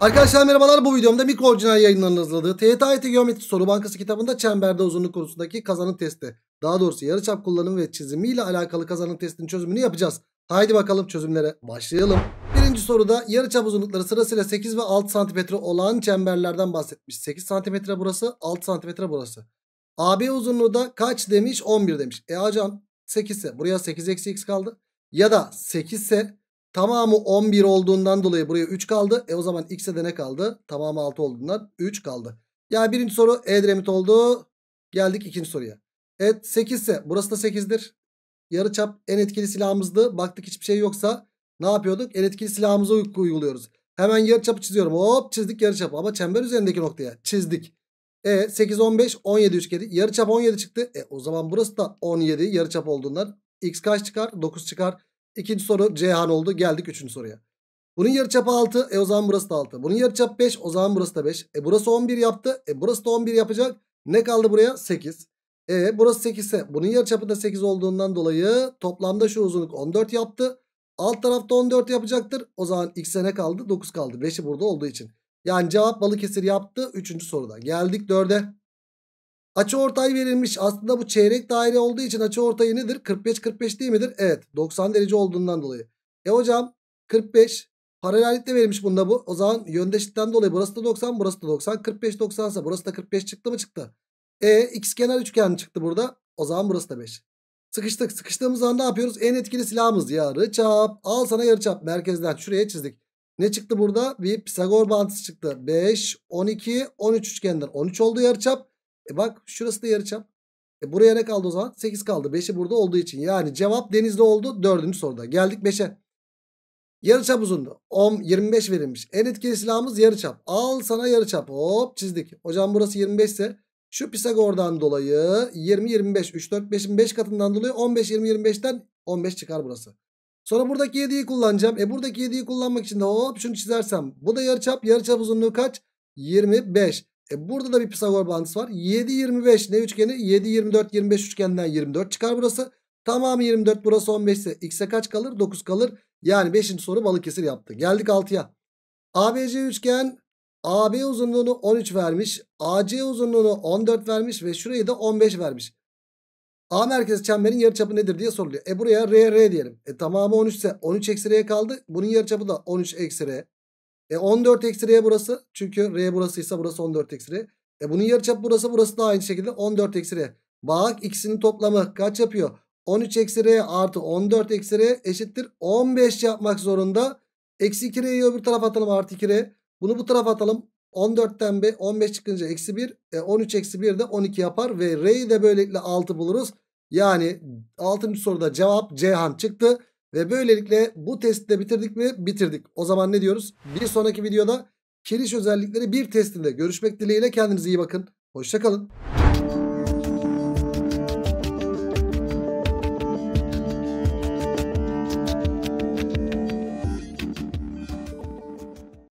Arkadaşlar merhabalar bu videomda mikro orijinal yayınlarının hazırladığı TYT Geometri Soru Bankası kitabında çemberde uzunluk konusundaki kazanın testi. Daha doğrusu yarıçap kullanımı ve çizimiyle alakalı kazanın testinin çözümünü yapacağız. Haydi bakalım çözümlere başlayalım. Birinci soruda yarıçap uzunlukları sırasıyla 8 ve 6 cm olan çemberlerden bahsetmiş. 8 cm burası 6 cm burası. AB uzunluğu da kaç demiş 11 demiş. E hocam 8 ise buraya 8 eksi x kaldı. Ya da 8 ise Tamamı 11 olduğundan dolayı buraya 3 kaldı. E o zaman x'e de ne kaldı? Tamamı 6 olduğundan 3 kaldı. Yani birinci soru edremit oldu. Geldik ikinci soruya. Evet 8 ise burası da 8'dir. çap en etkili silahımızdı. Baktık hiçbir şey yoksa ne yapıyorduk? En etkili silahımızı uyguluyoruz. Hemen yarı yarıçapı çiziyorum. Hop çizdik yarı çapı. ama çember üzerindeki noktaya çizdik. E 8 15 17 üçgeni. çap 17 çıktı. E o zaman burası da 17 yarı çap olduğundan x kaç çıkar? 9 çıkar. İkinci soru Cihan oldu. Geldik üçüncü soruya. Bunun yarıçapı 6. E o zaman burası da 6. Bunun yarıçap 5. O zaman burası da 5. E burası 11 yaptı. E burası da 11 yapacak. Ne kaldı buraya? 8. E burası 8 ise bunun yarıçapı da 8 olduğundan dolayı toplamda şu uzunluk 14 yaptı. Alt tarafta 14 yapacaktır. O zaman x'e ne kaldı? 9 kaldı. 5'i burada olduğu için. Yani cevap Balıkesir yaptı 3. soruda. Geldik 4'e. Açı ortay verilmiş. Aslında bu çeyrek daire olduğu için açı ortayı nedir? 45-45 değil midir? Evet. 90 derece olduğundan dolayı. E hocam 45 paralellikle verilmiş bunda bu. O zaman yöndeşlikten dolayı burası da 90 burası da 90. 45-90 ise burası da 45 çıktı mı çıktı. E x kenar üçgen çıktı burada. O zaman burası da 5. Sıkıştık. Sıkıştığımız zaman ne yapıyoruz? En etkili silahımız yarıçap. Al sana yarıçap. Merkezden şuraya çizdik. Ne çıktı burada? Bir Pisagor bağıntısı çıktı. 5, 12, 13 üçgenden 13 oldu yarıçap. E bak şurası da yarıçap. E buraya ne kaldı o zaman? 8 kaldı. 5'i burada olduğu için. Yani cevap denizde oldu 4. soruda. Geldik 5'e. Yarıçap uzundu. 10 25 verilmiş. En etkili silahımız yarıçap. Al sana yarıçap. Hop çizdik. Hocam burası 25 ise şu Pisagor'dan dolayı 20 25 3 4 5'in 5 katından dolayı 15 20 25'ten 15 çıkar burası. Sonra buradaki 7'yi kullanacağım. E buradaki 7'yi kullanmak için de hop şunu çizersem bu da yarıçap. Yarıçap uzunluğu kaç? 25. E burada da bir Pisagor bağıntısı var. 7, 25 ne üçgeni? 7, 24, 25 üçgeninden 24 çıkar burası. Tamamı 24 burası 15 ise x'e kaç kalır? 9 kalır. Yani 5. soru Balıkesir yaptı. Geldik 6'ya. ABC üçgen AB uzunluğunu 13 vermiş. AC uzunluğunu 14 vermiş ve şurayı da 15 vermiş. A merkezi çemberin yarıçapı nedir diye soruluyor. E buraya R R diyelim. E tamamı 13 ise 13 eksi R kaldı. Bunun yarıçapı da 13 eksi R. E 14 eksi R burası. Çünkü R burasıysa burası 14 eksi R. E bunun yarıçapı burası. Burası da aynı şekilde 14 eksi R. Bak ikisinin toplamı kaç yapıyor? 13 eksi R artı 14 eksi R eşittir. 15 yapmak zorunda. Eksi 2 R'yi öbür tarafa atalım artı 2 R. Bunu bu tarafa atalım. 14'ten 15 çıkınca eksi 1. E 13 eksi 1 de 12 yapar. Ve R'yi de böylelikle 6 buluruz. Yani 6. soruda cevap Ceyhan çıktı. Ve böylelikle bu testi bitirdik mi? Bitirdik. O zaman ne diyoruz? Bir sonraki videoda kiriş özellikleri bir testinde görüşmek dileğiyle kendinize iyi bakın. Hoşçakalın.